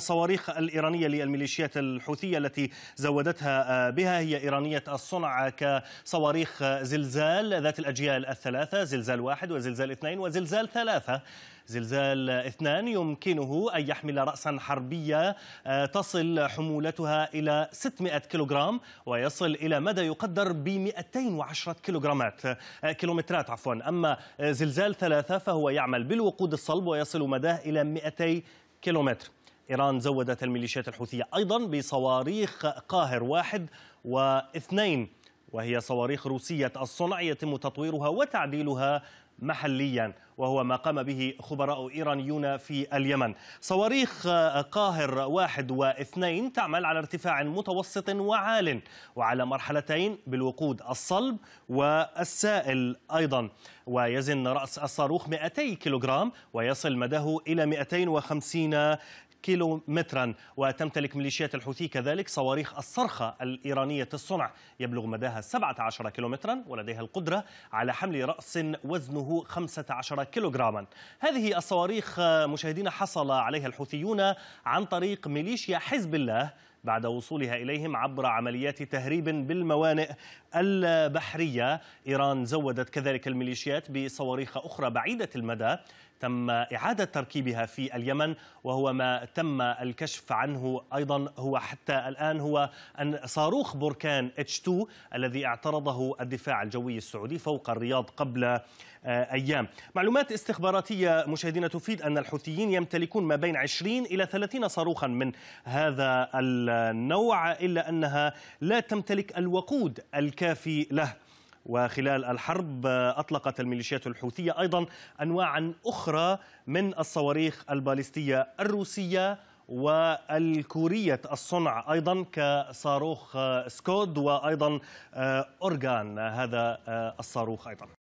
الصواريخ الإيرانية للميليشيات الحوثية التي زودتها آه، بها هي إيرانية الصنع كصواريخ زلزال ذات الأجيال الثلاثة زلزال واحد وزلزال اثنين وزلزال ثلاثة زلزال اثنان يمكنه أن يحمل رأسا حربية آه، تصل حمولتها إلى 600 كيلوغرام ويصل إلى مدى يقدر ب 210 كيلوغرامات آه، كيلومترات عفوا أما زلزال ثلاثة فهو يعمل بالوقود الصلب ويصل مداه إلى 200 كيلومتر إيران زودت الميليشيات الحوثية أيضا بصواريخ قاهر واحد واثنين وهي صواريخ روسية الصنع يتم تطويرها وتعديلها محليا وهو ما قام به خبراء إيرانيون في اليمن صواريخ قاهر واحد واثنين تعمل على ارتفاع متوسط وعال وعلى مرحلتين بالوقود الصلب والسائل أيضا ويزن رأس الصاروخ 200 كيلوغرام ويصل مداه إلى 250 مترا وتمتلك ميليشيات الحوثي كذلك صواريخ الصرخة الإيرانية الصنع يبلغ مداها 17 مترا ولديها القدرة على حمل رأس وزنه 15 كيلوغراما هذه الصواريخ مشاهدين حصل عليها الحوثيون عن طريق ميليشيا حزب الله بعد وصولها إليهم عبر عمليات تهريب بالموانئ البحرية إيران زودت كذلك الميليشيات بصواريخ أخرى بعيدة المدى تم إعادة تركيبها في اليمن وهو ما تم الكشف عنه أيضا هو حتى الآن هو أن صاروخ بركان H2 الذي اعترضه الدفاع الجوي السعودي فوق الرياض قبل آه، أيام معلومات استخباراتية مشاهدينا تفيد أن الحوثيين يمتلكون ما بين 20 إلى 30 صاروخا من هذا النوع إلا أنها لا تمتلك الوقود الكافي له وخلال الحرب أطلقت الميليشيات الحوثية أيضا أنواعا أخرى من الصواريخ البالستية الروسية والكورية الصنع أيضا كصاروخ سكود وأيضا آه، أورغان هذا آه، الصاروخ أيضا